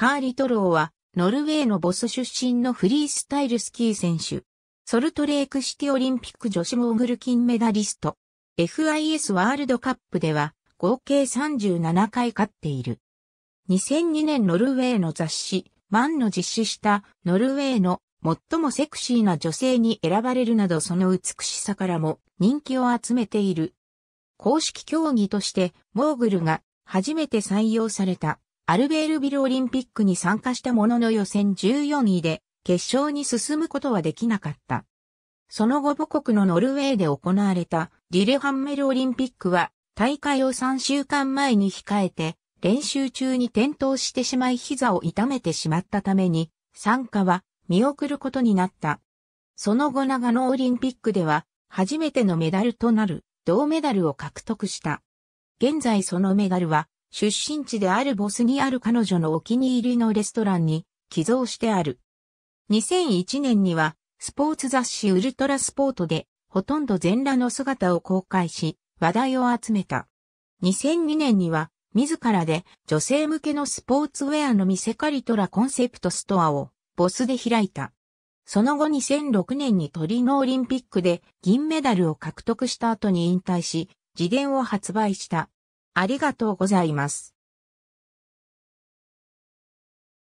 カーリトローは、ノルウェーのボス出身のフリースタイルスキー選手。ソルトレークシティオリンピック女子モーグル金メダリスト。FIS ワールドカップでは、合計37回勝っている。2002年ノルウェーの雑誌、マンの実施したノルウェーの最もセクシーな女性に選ばれるなどその美しさからも人気を集めている。公式競技としてモーグルが初めて採用されたアルベールビルオリンピックに参加したものの予選14位で決勝に進むことはできなかった。その後母国のノルウェーで行われたリレハンメルオリンピックは大会を3週間前に控えて練習中に転倒してしまい膝を痛めてしまったために参加は見送ることになった。その後長野オリンピックでは初めてのメダルとなる銅メダルを獲得した。現在そのメダルは出身地であるボスにある彼女のお気に入りのレストランに寄贈してある。2001年には、スポーツ雑誌ウルトラスポートで、ほとんど全裸の姿を公開し、話題を集めた。2002年には、自らで女性向けのスポーツウェアの店カリトラコンセプトストアをボスで開いた。その後2006年にトリノオリンピックで銀メダルを獲得した後に引退し、自伝を発売した。ありがとうございます。